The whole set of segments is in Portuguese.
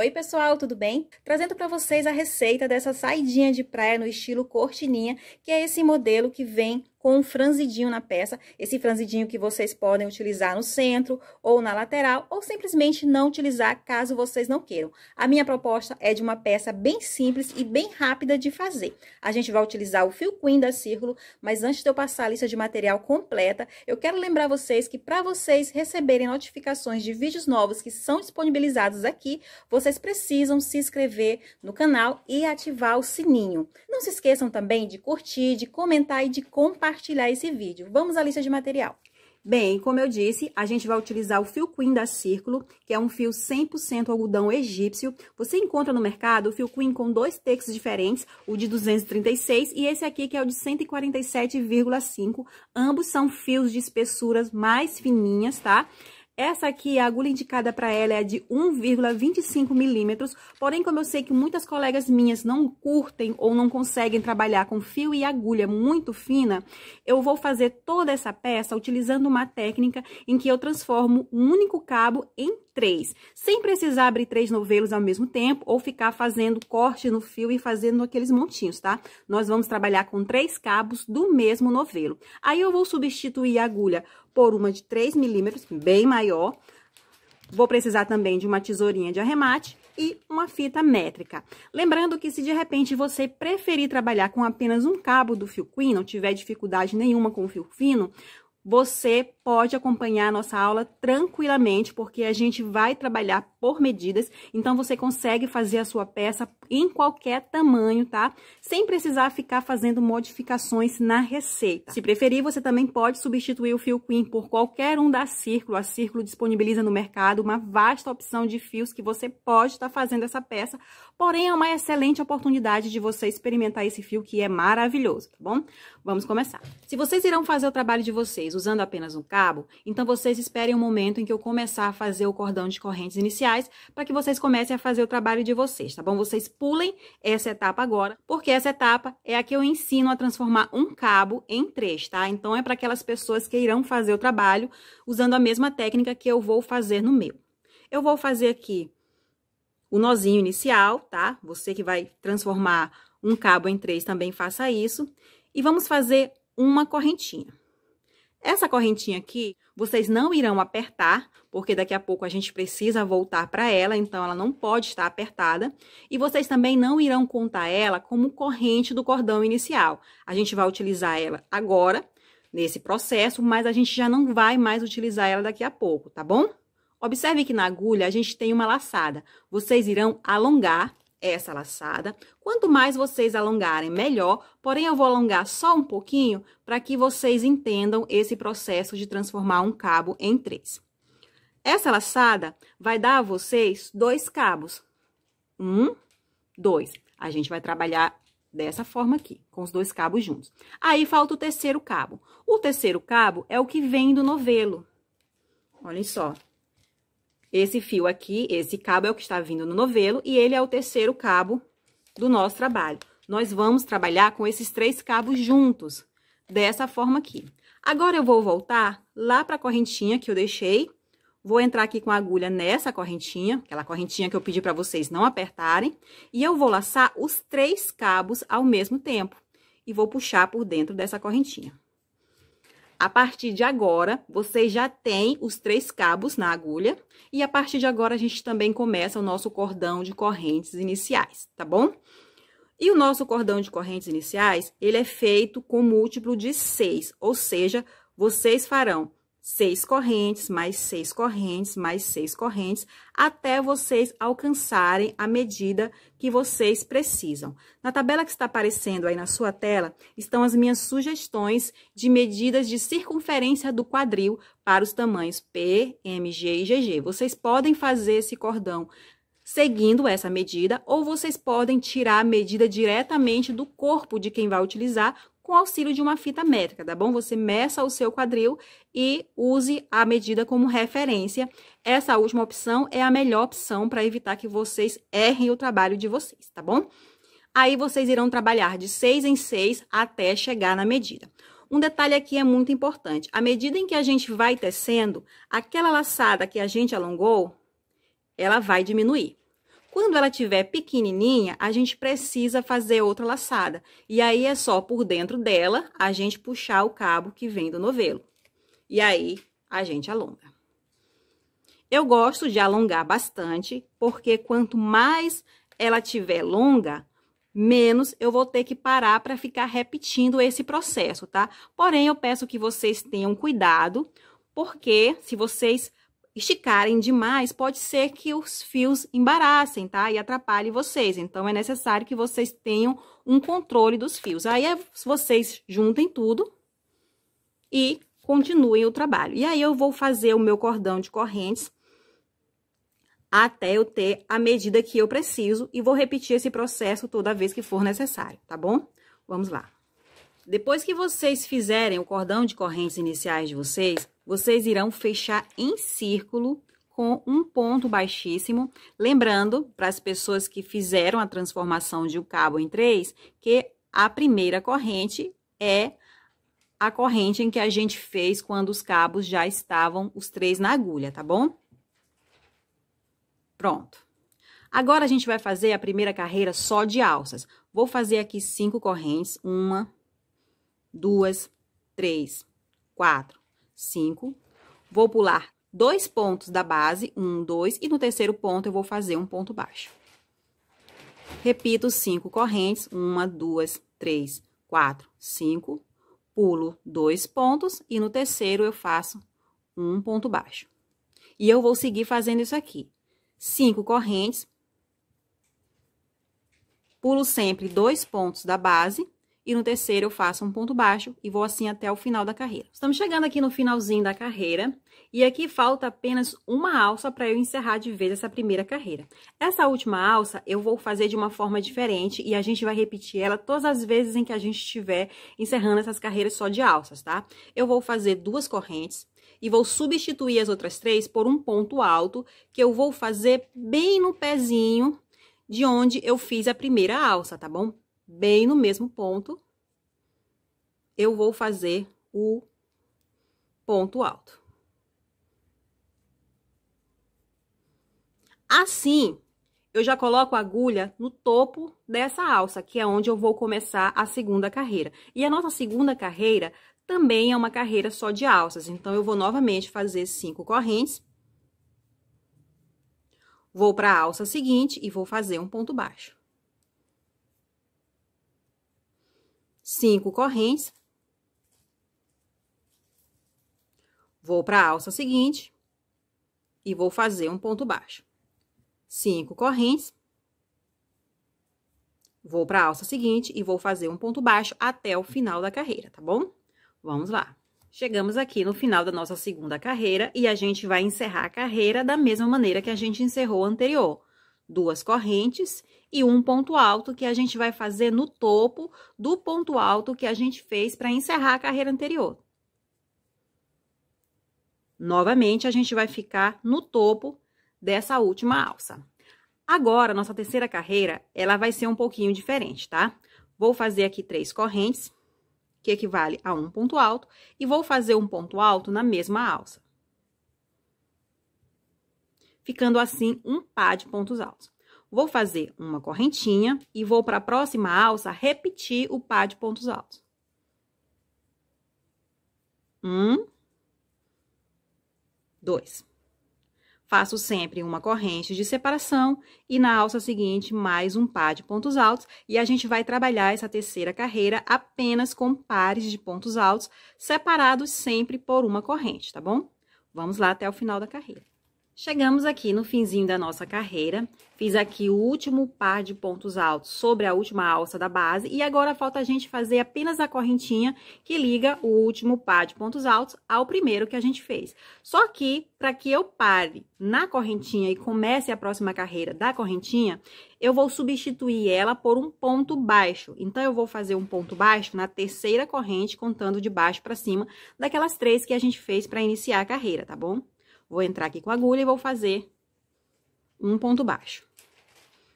Oi pessoal, tudo bem? Trazendo para vocês a receita dessa saidinha de praia no estilo cortininha, que é esse modelo que vem com um franzidinho na peça, esse franzidinho que vocês podem utilizar no centro ou na lateral, ou simplesmente não utilizar caso vocês não queiram. A minha proposta é de uma peça bem simples e bem rápida de fazer. A gente vai utilizar o fio Queen da Círculo, mas antes de eu passar a lista de material completa, eu quero lembrar vocês que para vocês receberem notificações de vídeos novos que são disponibilizados aqui, vocês precisam se inscrever no canal e ativar o sininho. Não se esqueçam também de curtir, de comentar e de compartilhar compartilhar esse vídeo. Vamos à lista de material. Bem, como eu disse, a gente vai utilizar o fio Queen da Círculo, que é um fio 100% algodão egípcio. Você encontra no mercado o fio Queen com dois textos diferentes, o de 236 e esse aqui que é o de 147,5. Ambos são fios de espessuras mais fininhas, tá? Essa aqui, a agulha indicada para ela é de 1,25 milímetros, porém como eu sei que muitas colegas minhas não curtem ou não conseguem trabalhar com fio e agulha muito fina, eu vou fazer toda essa peça utilizando uma técnica em que eu transformo um único cabo em três, sem precisar abrir três novelos ao mesmo tempo ou ficar fazendo corte no fio e fazendo aqueles montinhos, tá? Nós vamos trabalhar com três cabos do mesmo novelo. Aí eu vou substituir a agulha por uma de 3 milímetros, bem maior. Vou precisar também de uma tesourinha de arremate e uma fita métrica. Lembrando que se de repente você preferir trabalhar com apenas um cabo do fio queen, não tiver dificuldade nenhuma com o fio fino, você pode acompanhar a nossa aula tranquilamente, porque a gente vai trabalhar por medidas. Então, você consegue fazer a sua peça em qualquer tamanho, tá? Sem precisar ficar fazendo modificações na receita. Se preferir, você também pode substituir o fio Queen por qualquer um da Círculo. A Círculo disponibiliza no mercado uma vasta opção de fios que você pode estar tá fazendo essa peça. Porém, é uma excelente oportunidade de você experimentar esse fio que é maravilhoso, tá bom? Vamos começar. Se vocês irão fazer o trabalho de vocês usando apenas um cabo, então vocês esperem o um momento em que eu começar a fazer o cordão de correntes inicial reais para que vocês comecem a fazer o trabalho de vocês, tá bom? Vocês pulem essa etapa agora, porque essa etapa é a que eu ensino a transformar um cabo em três, tá? Então é para aquelas pessoas que irão fazer o trabalho usando a mesma técnica que eu vou fazer no meu. Eu vou fazer aqui o nozinho inicial, tá? Você que vai transformar um cabo em três também faça isso. E vamos fazer uma correntinha. Essa correntinha aqui, vocês não irão apertar, porque daqui a pouco a gente precisa voltar para ela, então ela não pode estar apertada. E vocês também não irão contar ela como corrente do cordão inicial. A gente vai utilizar ela agora, nesse processo, mas a gente já não vai mais utilizar ela daqui a pouco, tá bom? Observe que na agulha a gente tem uma laçada. Vocês irão alongar essa laçada. Quanto mais vocês alongarem, melhor. Porém, eu vou alongar só um pouquinho para que vocês entendam esse processo de transformar um cabo em três. Essa laçada vai dar a vocês dois cabos. Um, dois. A gente vai trabalhar dessa forma aqui, com os dois cabos juntos. Aí, falta o terceiro cabo. O terceiro cabo é o que vem do novelo. Olhem só. Esse fio aqui, esse cabo é o que está vindo no novelo e ele é o terceiro cabo do nosso trabalho. Nós vamos trabalhar com esses três cabos juntos, dessa forma aqui. Agora, eu vou voltar lá para a correntinha que eu deixei. Vou entrar aqui com a agulha nessa correntinha, aquela correntinha que eu pedi para vocês não apertarem. E eu vou laçar os três cabos ao mesmo tempo. E vou puxar por dentro dessa correntinha. A partir de agora, você já tem os três cabos na agulha e a partir de agora a gente também começa o nosso cordão de correntes iniciais, tá bom? E o nosso cordão de correntes iniciais, ele é feito com múltiplo de seis, ou seja, vocês farão seis correntes, mais seis correntes, mais seis correntes, até vocês alcançarem a medida que vocês precisam. Na tabela que está aparecendo aí na sua tela, estão as minhas sugestões de medidas de circunferência do quadril para os tamanhos P, MG e GG. Vocês podem fazer esse cordão seguindo essa medida, ou vocês podem tirar a medida diretamente do corpo de quem vai utilizar, com auxílio de uma fita métrica, tá bom? Você meça o seu quadril e use a medida como referência. Essa última opção é a melhor opção para evitar que vocês errem o trabalho de vocês, tá bom? Aí vocês irão trabalhar de seis em seis até chegar na medida. Um detalhe aqui é muito importante. À medida em que a gente vai tecendo, aquela laçada que a gente alongou, ela vai diminuir. Quando ela tiver pequenininha, a gente precisa fazer outra laçada. E aí é só por dentro dela a gente puxar o cabo que vem do novelo. E aí a gente alonga. Eu gosto de alongar bastante, porque quanto mais ela tiver longa, menos eu vou ter que parar para ficar repetindo esse processo, tá? Porém, eu peço que vocês tenham cuidado, porque se vocês esticarem demais, pode ser que os fios embaraçem, tá? E atrapalhem vocês. Então, é necessário que vocês tenham um controle dos fios. Aí, é, vocês juntem tudo e continuem o trabalho. E aí, eu vou fazer o meu cordão de correntes até eu ter a medida que eu preciso e vou repetir esse processo toda vez que for necessário, tá bom? Vamos lá. Depois que vocês fizerem o cordão de correntes iniciais de vocês, vocês irão fechar em círculo com um ponto baixíssimo, lembrando para as pessoas que fizeram a transformação de um cabo em três, que a primeira corrente é a corrente em que a gente fez quando os cabos já estavam os três na agulha, tá bom? Pronto. Agora, a gente vai fazer a primeira carreira só de alças. Vou fazer aqui cinco correntes. Uma, duas, três, quatro, 5. Vou pular dois pontos da base, um, dois, e no terceiro ponto eu vou fazer um ponto baixo. Repito cinco correntes, uma, duas, três, quatro, cinco. Pulo dois pontos e no terceiro eu faço um ponto baixo. E eu vou seguir fazendo isso aqui. Cinco correntes. Pulo sempre dois pontos da base, e no terceiro eu faço um ponto baixo e vou assim até o final da carreira. Estamos chegando aqui no finalzinho da carreira e aqui falta apenas uma alça para eu encerrar de vez essa primeira carreira. Essa última alça eu vou fazer de uma forma diferente e a gente vai repetir ela todas as vezes em que a gente estiver encerrando essas carreiras só de alças, tá? Eu vou fazer duas correntes e vou substituir as outras três por um ponto alto que eu vou fazer bem no pezinho de onde eu fiz a primeira alça, tá bom? bem no mesmo ponto, eu vou fazer o ponto alto. Assim, eu já coloco a agulha no topo dessa alça, que é onde eu vou começar a segunda carreira. E a nossa segunda carreira também é uma carreira só de alças, então eu vou novamente fazer cinco correntes. Vou para a alça seguinte e vou fazer um ponto baixo. cinco correntes. Vou para a alça seguinte e vou fazer um ponto baixo. Cinco correntes. Vou para a alça seguinte e vou fazer um ponto baixo até o final da carreira, tá bom? Vamos lá. Chegamos aqui no final da nossa segunda carreira e a gente vai encerrar a carreira da mesma maneira que a gente encerrou anterior duas correntes e um ponto alto que a gente vai fazer no topo do ponto alto que a gente fez para encerrar a carreira anterior. Novamente, a gente vai ficar no topo dessa última alça. Agora, nossa terceira carreira, ela vai ser um pouquinho diferente, tá? Vou fazer aqui três correntes, que equivale a um ponto alto, e vou fazer um ponto alto na mesma alça ficando assim um par de pontos altos. Vou fazer uma correntinha e vou para a próxima alça repetir o par de pontos altos. Um, dois. Faço sempre uma corrente de separação e na alça seguinte mais um par de pontos altos e a gente vai trabalhar essa terceira carreira apenas com pares de pontos altos separados sempre por uma corrente, tá bom? Vamos lá até o final da carreira. Chegamos aqui no finzinho da nossa carreira, fiz aqui o último par de pontos altos sobre a última alça da base e agora falta a gente fazer apenas a correntinha que liga o último par de pontos altos ao primeiro que a gente fez. Só que, para que eu pare na correntinha e comece a próxima carreira da correntinha, eu vou substituir ela por um ponto baixo. Então, eu vou fazer um ponto baixo na terceira corrente, contando de baixo para cima, daquelas três que a gente fez para iniciar a carreira, tá bom? Vou entrar aqui com a agulha e vou fazer um ponto baixo.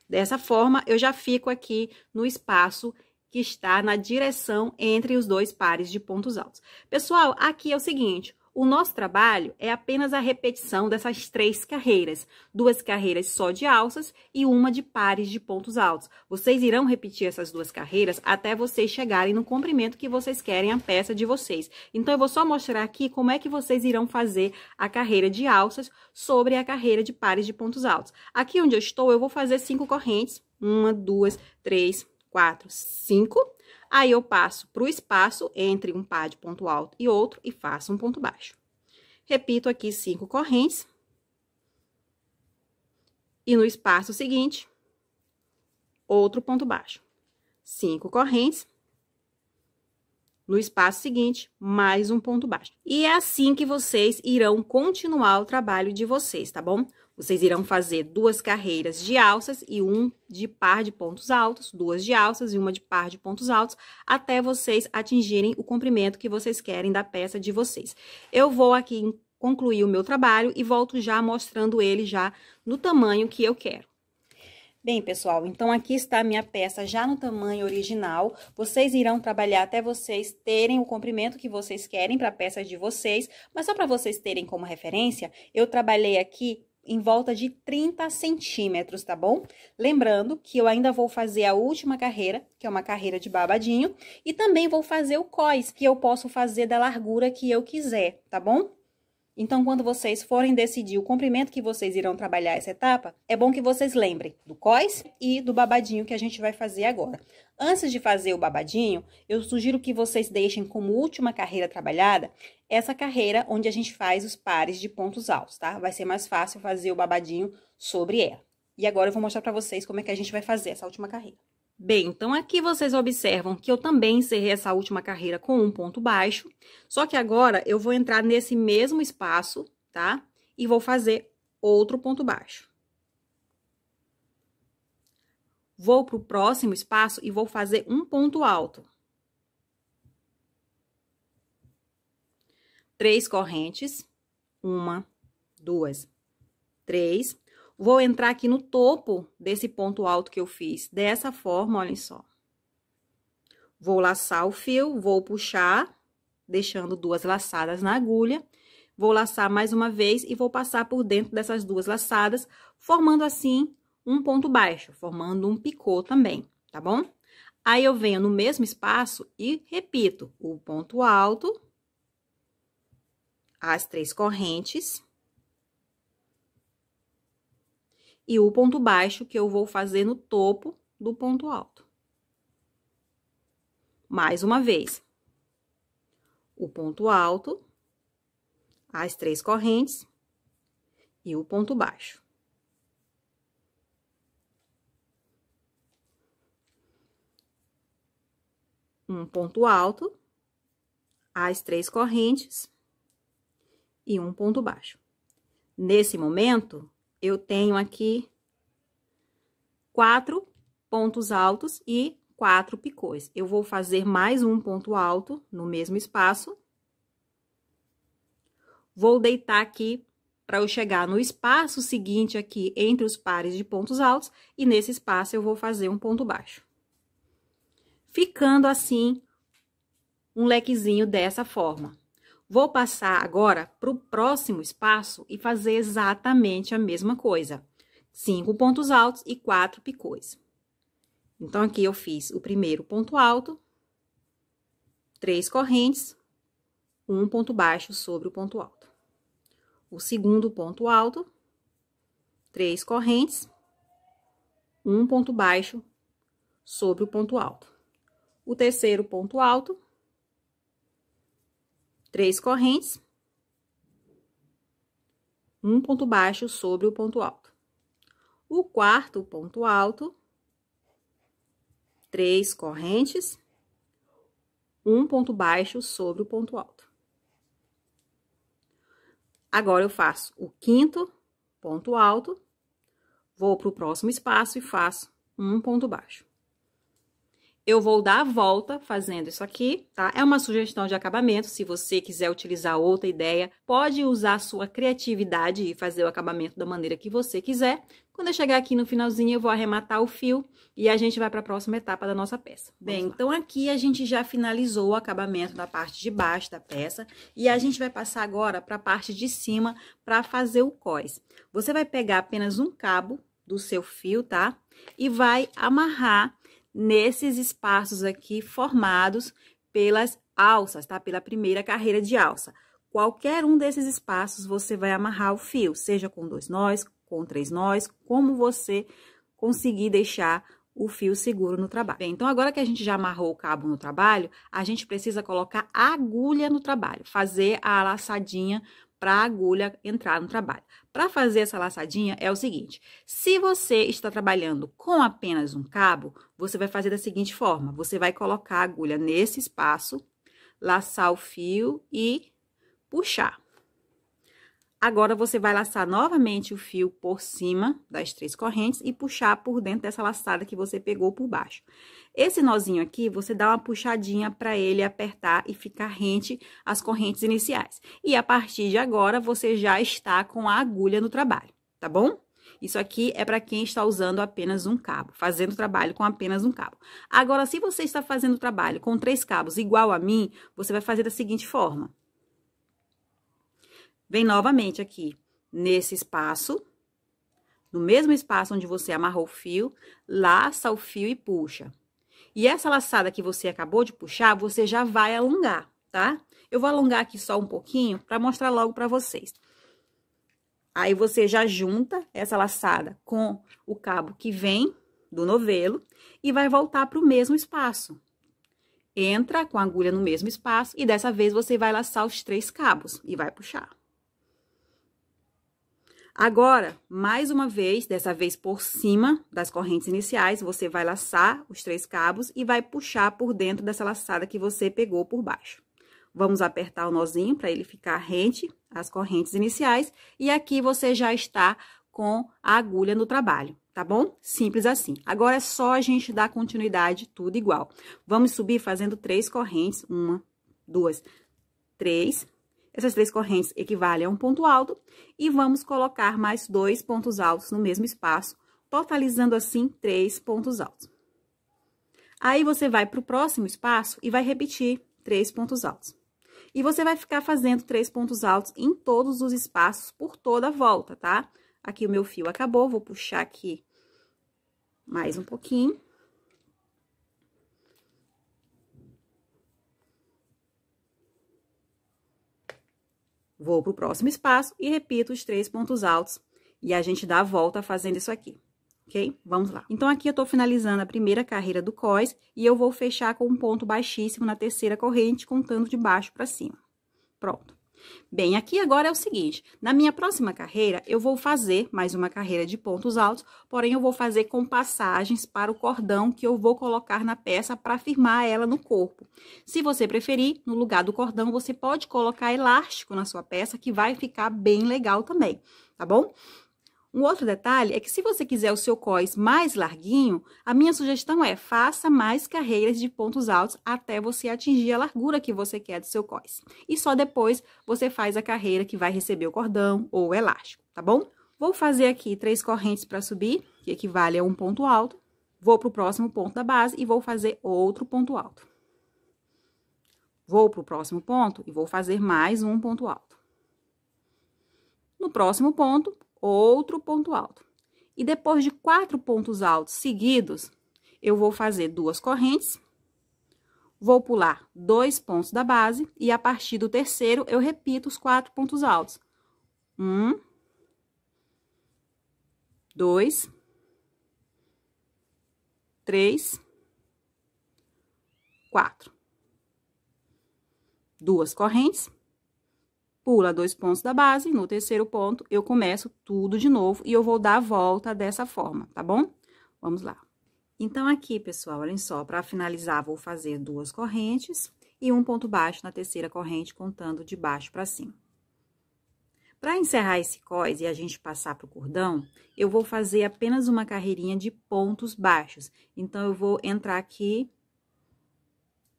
Dessa forma, eu já fico aqui no espaço que está na direção entre os dois pares de pontos altos. Pessoal, aqui é o seguinte, o nosso trabalho é apenas a repetição dessas três carreiras, duas carreiras só de alças e uma de pares de pontos altos. Vocês irão repetir essas duas carreiras até vocês chegarem no comprimento que vocês querem a peça de vocês. Então, eu vou só mostrar aqui como é que vocês irão fazer a carreira de alças sobre a carreira de pares de pontos altos. Aqui onde eu estou, eu vou fazer cinco correntes. Uma, duas, três, quatro, cinco Aí eu passo para o espaço entre um par de ponto alto e outro e faço um ponto baixo. Repito aqui cinco correntes. E no espaço seguinte, outro ponto baixo. Cinco correntes. No espaço seguinte, mais um ponto baixo. E é assim que vocês irão continuar o trabalho de vocês, tá bom? Vocês irão fazer duas carreiras de alças e um de par de pontos altos, duas de alças e uma de par de pontos altos, até vocês atingirem o comprimento que vocês querem da peça de vocês. Eu vou aqui concluir o meu trabalho e volto já mostrando ele já no tamanho que eu quero. Bem, pessoal, então aqui está a minha peça já no tamanho original. Vocês irão trabalhar até vocês terem o comprimento que vocês querem para a peça de vocês. Mas só para vocês terem como referência, eu trabalhei aqui em volta de 30 centímetros, tá bom? Lembrando que eu ainda vou fazer a última carreira, que é uma carreira de babadinho, e também vou fazer o cós, que eu posso fazer da largura que eu quiser, tá bom? Então, quando vocês forem decidir o comprimento que vocês irão trabalhar essa etapa, é bom que vocês lembrem do cós e do babadinho que a gente vai fazer agora. Antes de fazer o babadinho, eu sugiro que vocês deixem como última carreira trabalhada essa carreira onde a gente faz os pares de pontos altos, tá? Vai ser mais fácil fazer o babadinho sobre ela. E agora eu vou mostrar para vocês como é que a gente vai fazer essa última carreira. Bem, então aqui vocês observam que eu também encerrei essa última carreira com um ponto baixo, só que agora eu vou entrar nesse mesmo espaço, tá? E vou fazer outro ponto baixo. Vou para o próximo espaço e vou fazer um ponto alto. Três correntes, uma, duas, três, Vou entrar aqui no topo desse ponto alto que eu fiz, dessa forma, olhem só. Vou laçar o fio, vou puxar, deixando duas laçadas na agulha. Vou laçar mais uma vez e vou passar por dentro dessas duas laçadas, formando assim um ponto baixo, formando um picô também, tá bom? Aí, eu venho no mesmo espaço e repito o ponto alto, as três correntes, e o ponto baixo que eu vou fazer no topo do ponto alto. Mais uma vez. O ponto alto, as três correntes e o ponto baixo. Um ponto alto, as três correntes e um ponto baixo. Nesse momento, eu tenho aqui quatro pontos altos e quatro picôs. Eu vou fazer mais um ponto alto no mesmo espaço. Vou deitar aqui para eu chegar no espaço seguinte aqui entre os pares de pontos altos e nesse espaço eu vou fazer um ponto baixo. Ficando assim um lequezinho dessa forma. Vou passar agora para o próximo espaço e fazer exatamente a mesma coisa. Cinco pontos altos e quatro picôs. Então, aqui eu fiz o primeiro ponto alto, três correntes, um ponto baixo sobre o ponto alto. O segundo ponto alto, três correntes, um ponto baixo sobre o ponto alto. O terceiro ponto alto, três correntes, um ponto baixo sobre o ponto alto. O quarto ponto alto, três correntes, um ponto baixo sobre o ponto alto. Agora, eu faço o quinto ponto alto, vou para o próximo espaço e faço um ponto baixo eu vou dar a volta fazendo isso aqui, tá? É uma sugestão de acabamento, se você quiser utilizar outra ideia, pode usar sua criatividade e fazer o acabamento da maneira que você quiser. Quando eu chegar aqui no finalzinho, eu vou arrematar o fio e a gente vai para a próxima etapa da nossa peça. Vamos Bem, lá. então aqui a gente já finalizou o acabamento da parte de baixo da peça e a gente vai passar agora para a parte de cima para fazer o cós. Você vai pegar apenas um cabo do seu fio, tá? E vai amarrar nesses espaços aqui formados pelas alças, tá? Pela primeira carreira de alça. Qualquer um desses espaços você vai amarrar o fio, seja com dois nós, com três nós, como você conseguir deixar o fio seguro no trabalho. Bem, então agora que a gente já amarrou o cabo no trabalho, a gente precisa colocar a agulha no trabalho, fazer a laçadinha para a agulha entrar no trabalho. Para fazer essa laçadinha é o seguinte: se você está trabalhando com apenas um cabo, você vai fazer da seguinte forma: você vai colocar a agulha nesse espaço, laçar o fio e puxar. Agora, você vai laçar novamente o fio por cima das três correntes e puxar por dentro dessa laçada que você pegou por baixo. Esse nozinho aqui, você dá uma puxadinha para ele apertar e ficar rente às correntes iniciais. E a partir de agora, você já está com a agulha no trabalho, tá bom? Isso aqui é para quem está usando apenas um cabo, fazendo o trabalho com apenas um cabo. Agora, se você está fazendo o trabalho com três cabos igual a mim, você vai fazer da seguinte forma vem novamente aqui nesse espaço, no mesmo espaço onde você amarrou o fio, laça o fio e puxa. E essa laçada que você acabou de puxar, você já vai alongar, tá? Eu vou alongar aqui só um pouquinho para mostrar logo para vocês. Aí você já junta essa laçada com o cabo que vem do novelo e vai voltar para o mesmo espaço. Entra com a agulha no mesmo espaço e dessa vez você vai laçar os três cabos e vai puxar. Agora, mais uma vez, dessa vez por cima das correntes iniciais, você vai laçar os três cabos e vai puxar por dentro dessa laçada que você pegou por baixo. Vamos apertar o nozinho para ele ficar rente às correntes iniciais e aqui você já está com a agulha no trabalho, tá bom? Simples assim. Agora é só a gente dar continuidade, tudo igual. Vamos subir fazendo três correntes, uma, duas, três, essas três correntes equivalem a um ponto alto e vamos colocar mais dois pontos altos no mesmo espaço, totalizando assim três pontos altos. Aí você vai para o próximo espaço e vai repetir três pontos altos. E você vai ficar fazendo três pontos altos em todos os espaços por toda a volta, tá? Aqui o meu fio acabou, vou puxar aqui mais um pouquinho. Vou para o próximo espaço e repito os três pontos altos. E a gente dá a volta fazendo isso aqui, ok? Vamos lá. Então, aqui eu estou finalizando a primeira carreira do cós e eu vou fechar com um ponto baixíssimo na terceira corrente, contando de baixo para cima. Pronto. Bem, aqui agora é o seguinte, na minha próxima carreira, eu vou fazer mais uma carreira de pontos altos, porém eu vou fazer com passagens para o cordão que eu vou colocar na peça para firmar ela no corpo. Se você preferir, no lugar do cordão, você pode colocar elástico na sua peça, que vai ficar bem legal também, tá bom? Um outro detalhe é que se você quiser o seu cós mais larguinho, a minha sugestão é faça mais carreiras de pontos altos até você atingir a largura que você quer do seu cós E só depois você faz a carreira que vai receber o cordão ou o elástico, tá bom? Vou fazer aqui três correntes para subir, que equivale a um ponto alto. Vou para o próximo ponto da base e vou fazer outro ponto alto. Vou para o próximo ponto e vou fazer mais um ponto alto. No próximo ponto, outro ponto alto. E depois de quatro pontos altos seguidos, eu vou fazer duas correntes, vou pular dois pontos da base e a partir do terceiro eu repito os quatro pontos altos. Um, dois, três, quatro. Duas correntes, pula dois pontos da base, no terceiro ponto eu começo tudo de novo e eu vou dar a volta dessa forma, tá bom? Vamos lá. Então, aqui, pessoal, olhem só, para finalizar, vou fazer duas correntes e um ponto baixo na terceira corrente, contando de baixo para cima. Para encerrar esse cós e a gente passar para o cordão, eu vou fazer apenas uma carreirinha de pontos baixos. Então, eu vou entrar aqui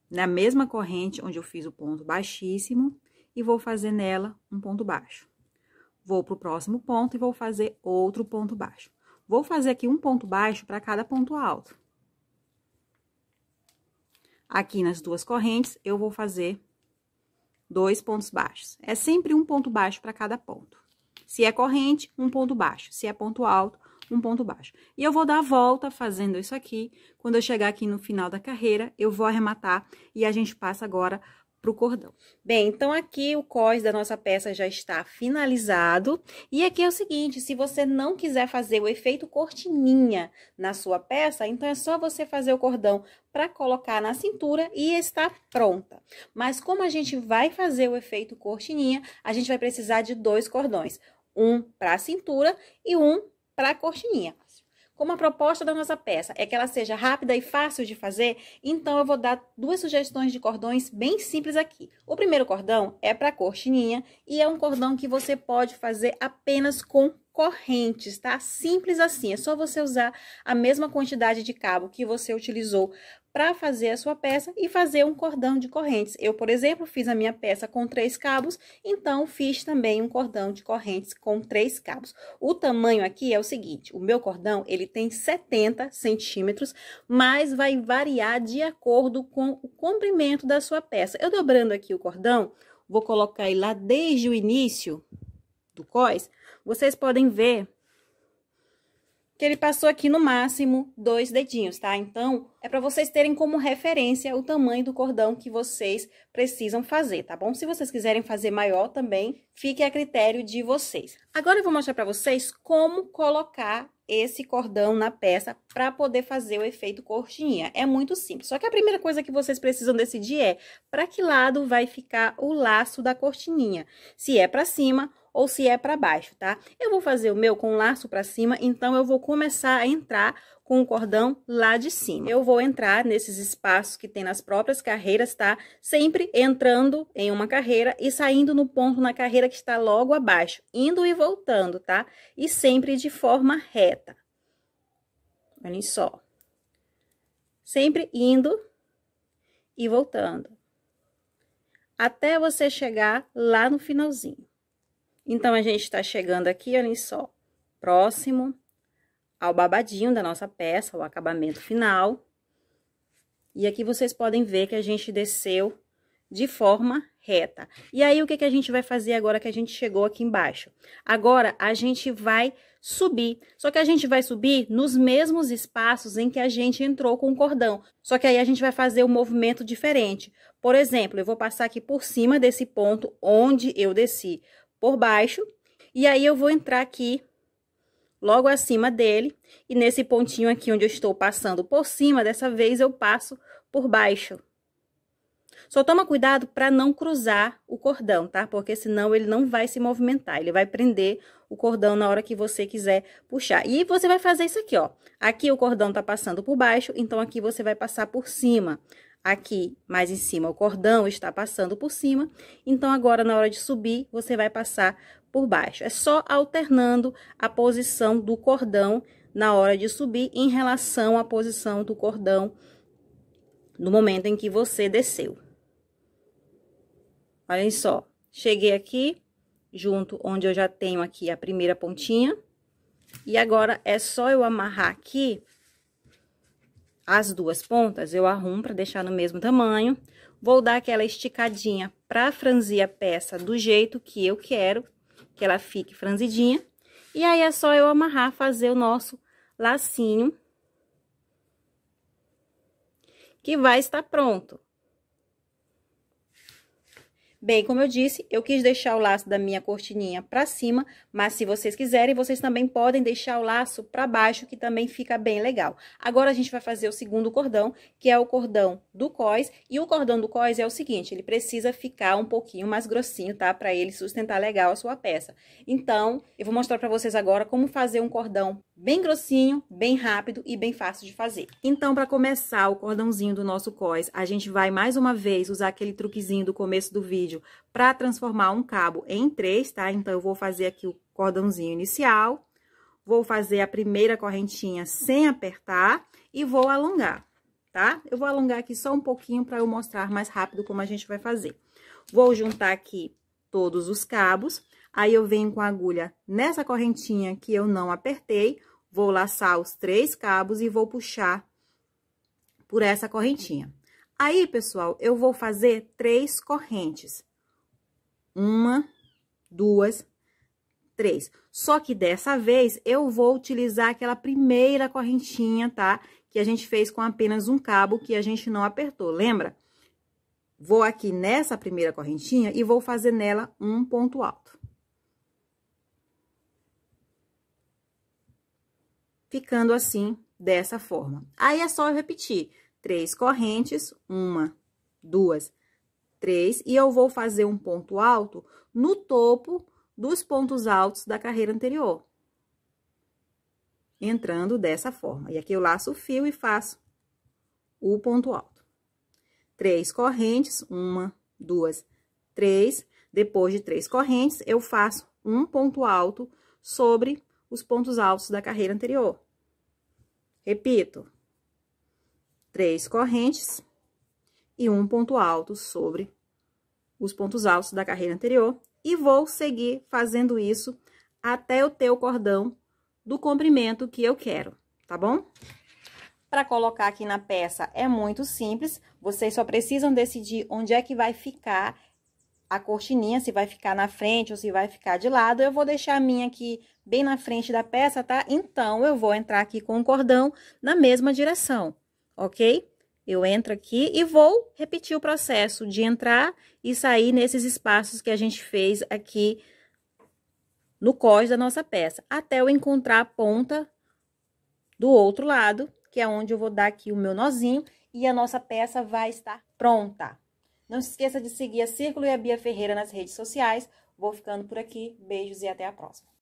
na mesma corrente onde eu fiz o ponto baixíssimo e vou fazer nela um ponto baixo. Vou para o próximo ponto e vou fazer outro ponto baixo. Vou fazer aqui um ponto baixo para cada ponto alto. Aqui nas duas correntes, eu vou fazer dois pontos baixos. É sempre um ponto baixo para cada ponto. Se é corrente, um ponto baixo. Se é ponto alto, um ponto baixo. E eu vou dar a volta fazendo isso aqui. Quando eu chegar aqui no final da carreira, eu vou arrematar e a gente passa agora para o cordão. Bem, então aqui o cós da nossa peça já está finalizado. E aqui é o seguinte, se você não quiser fazer o efeito cortininha na sua peça, então é só você fazer o cordão para colocar na cintura e está pronta. Mas como a gente vai fazer o efeito cortininha, a gente vai precisar de dois cordões. Um para a cintura e um para a cortininha. Como a proposta da nossa peça é que ela seja rápida e fácil de fazer, então eu vou dar duas sugestões de cordões bem simples aqui. O primeiro cordão é para cor chininha e é um cordão que você pode fazer apenas com correntes, tá? Simples assim, é só você usar a mesma quantidade de cabo que você utilizou para fazer a sua peça e fazer um cordão de correntes. Eu, por exemplo, fiz a minha peça com três cabos, então fiz também um cordão de correntes com três cabos. O tamanho aqui é o seguinte, o meu cordão, ele tem 70 centímetros, mas vai variar de acordo com o comprimento da sua peça. Eu dobrando aqui o cordão, vou colocar ele lá desde o início do cós, vocês podem ver que ele passou aqui no máximo dois dedinhos, tá? Então, é para vocês terem como referência o tamanho do cordão que vocês precisam fazer, tá bom? Se vocês quiserem fazer maior também, fique a critério de vocês. Agora eu vou mostrar para vocês como colocar esse cordão na peça para poder fazer o efeito cortininha. É muito simples. Só que a primeira coisa que vocês precisam decidir é para que lado vai ficar o laço da cortininha. Se é para cima ou se é para baixo, tá? Eu vou fazer o meu com o laço para cima, então eu vou começar a entrar com o cordão lá de cima. Eu vou entrar nesses espaços que tem nas próprias carreiras, tá? Sempre entrando em uma carreira e saindo no ponto na carreira que está logo abaixo, indo e voltando, tá? E sempre de forma reta. Olhem só. Sempre indo e voltando. Até você chegar lá no finalzinho. Então, a gente está chegando aqui, olhem só, próximo ao babadinho da nossa peça, ao acabamento final. E aqui vocês podem ver que a gente desceu de forma reta. E aí, o que, que a gente vai fazer agora que a gente chegou aqui embaixo? Agora, a gente vai subir. Só que a gente vai subir nos mesmos espaços em que a gente entrou com o cordão. Só que aí a gente vai fazer um movimento diferente. Por exemplo, eu vou passar aqui por cima desse ponto onde eu desci por baixo. E aí, eu vou entrar aqui logo acima dele. E nesse pontinho aqui onde eu estou passando por cima, dessa vez eu passo por baixo. Só toma cuidado para não cruzar o cordão, tá? Porque senão ele não vai se movimentar, ele vai prender o cordão na hora que você quiser puxar. E você vai fazer isso aqui, ó. Aqui o cordão tá passando por baixo, então aqui você vai passar por cima aqui mais em cima, o cordão está passando por cima, então agora na hora de subir, você vai passar por baixo. É só alternando a posição do cordão na hora de subir em relação à posição do cordão no momento em que você desceu. Olhem só, cheguei aqui, junto onde eu já tenho aqui a primeira pontinha, e agora é só eu amarrar aqui as duas pontas, eu arrumo para deixar no mesmo tamanho. Vou dar aquela esticadinha para franzir a peça do jeito que eu quero que ela fique franzidinha. E aí, é só eu amarrar, fazer o nosso lacinho. Que vai estar pronto. Bem, como eu disse, eu quis deixar o laço da minha cortininha para cima, mas se vocês quiserem, vocês também podem deixar o laço para baixo, que também fica bem legal. Agora, a gente vai fazer o segundo cordão, que é o cordão do cós, e o cordão do cós é o seguinte, ele precisa ficar um pouquinho mais grossinho, tá? Para ele sustentar legal a sua peça. Então, eu vou mostrar para vocês agora como fazer um cordão bem grossinho, bem rápido e bem fácil de fazer. Então, para começar o cordãozinho do nosso cós, a gente vai mais uma vez usar aquele truquezinho do começo do vídeo, para transformar um cabo em três, tá? Então, eu vou fazer aqui o cordãozinho inicial, vou fazer a primeira correntinha sem apertar e vou alongar, tá? Eu vou alongar aqui só um pouquinho para eu mostrar mais rápido como a gente vai fazer. Vou juntar aqui todos os cabos, aí eu venho com a agulha nessa correntinha que eu não apertei, vou laçar os três cabos e vou puxar por essa correntinha. Aí, pessoal, eu vou fazer três correntes. Uma, duas, três. Só que dessa vez, eu vou utilizar aquela primeira correntinha, tá? Que a gente fez com apenas um cabo que a gente não apertou, lembra? Vou aqui nessa primeira correntinha e vou fazer nela um ponto alto. Ficando assim, dessa forma. Aí é só eu repetir três correntes, uma, duas, três, e eu vou fazer um ponto alto no topo dos pontos altos da carreira anterior. Entrando dessa forma. E aqui eu laço o fio e faço o ponto alto. Três correntes, uma, duas, três. Depois de três correntes, eu faço um ponto alto sobre os pontos altos da carreira anterior. Repito, três correntes e um ponto alto sobre os pontos altos da carreira anterior. E vou seguir fazendo isso até eu ter o cordão do comprimento que eu quero, tá bom? Para colocar aqui na peça é muito simples, vocês só precisam decidir onde é que vai ficar a cortininha, se vai ficar na frente ou se vai ficar de lado. Eu vou deixar a minha aqui bem na frente da peça, tá? Então, eu vou entrar aqui com o cordão na mesma direção ok? Eu entro aqui e vou repetir o processo de entrar e sair nesses espaços que a gente fez aqui no cós da nossa peça, até eu encontrar a ponta do outro lado, que é onde eu vou dar aqui o meu nozinho e a nossa peça vai estar pronta. Não se esqueça de seguir a Círculo e a Bia Ferreira nas redes sociais. Vou ficando por aqui. Beijos e até a próxima.